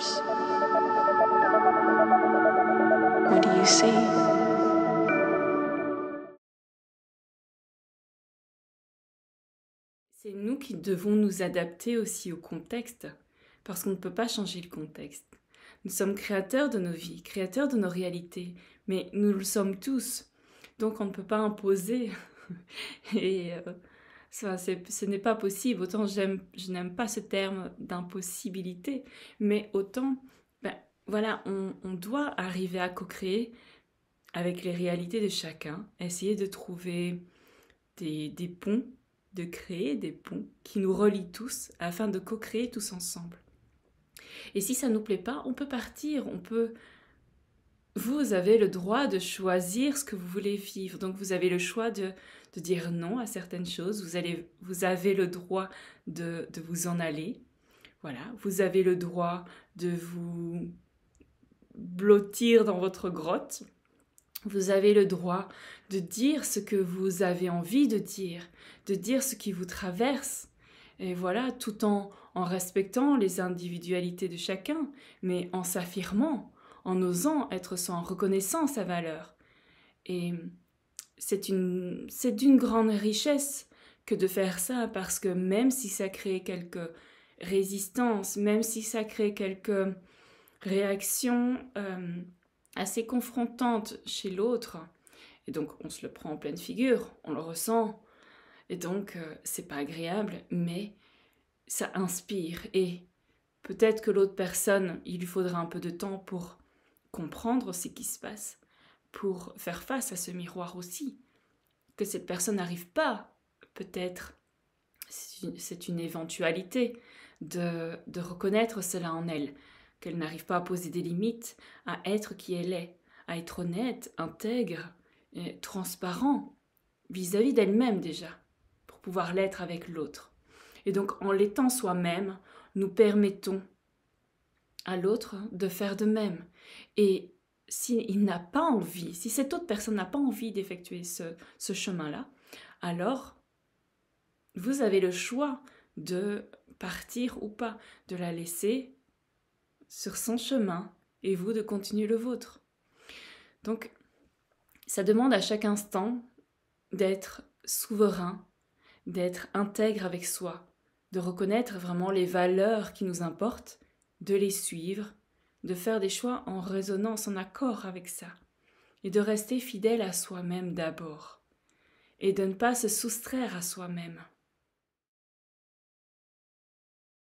C'est nous qui devons nous adapter aussi au contexte, parce qu'on ne peut pas changer le contexte. Nous sommes créateurs de nos vies, créateurs de nos réalités, mais nous le sommes tous. Donc on ne peut pas imposer. Et euh, ce n'est pas possible. Autant j'aime, je n'aime pas ce terme d'impossibilité, mais autant, ben, voilà, on, doit arriver à co-créer avec les réalités de chacun, essayer de trouver des, des ponts, de créer des ponts qui nous relient tous afin de co-créer tous ensemble. Et si ça ne nous plaît pas, on peut partir, on peut vous avez le droit de choisir ce que vous voulez vivre. Donc vous avez le choix de, dire non à certaines choses. Vous, avez le droit de, vous en aller. Voilà. Vous avez le droit de vous blottir dans votre grotte. Vous avez le droit de dire ce que vous avez envie de dire, de dire ce qui vous traverse. Et voilà, tout en, en respectant les individualités de chacun, mais en s'affirmant en osant être sans, reconnaissance sa valeur. Et c'est une, c'est d'une grande richesse que de faire ça parce que même si ça crée quelques résistances, même si ça crée quelques réactions euh, assez confrontantes chez l'autre, et donc on se le prend en pleine figure, on le ressent, et donc euh, c'est pas agréable, mais ça inspire et peut-être que l'autre personne, il lui faudra un peu de temps pour comprendre ce qui se passe, pour faire face à ce miroir aussi. Que cette personne n'arrive pas, peut-être, c'est une éventualité de, reconnaître cela en elle, qu'elle n'arrive pas à poser des limites, à être qui elle est, à être honnête, intègre, et transparent vis-à-vis d'elle-même déjà, pour pouvoir l'être avec l'autre. Et donc en l'étant soi-même, nous permettons à l'autre de faire de même. Et s'il n'a pas envie, si cette autre personne n'a pas envie d'effectuer ce, ce chemin-là, alors vous avez le choix de partir ou pas, de la laisser sur son chemin et vous de continuer le vôtre. Donc, ça demande à chaque instant d'être souverain, d'être intègre avec soi, de reconnaître vraiment les valeurs qui nous importent de les suivre, de faire des choix en résonance, en accord avec ça, et de rester fidèle à soi-même d'abord, et de ne pas se soustraire à soi-même.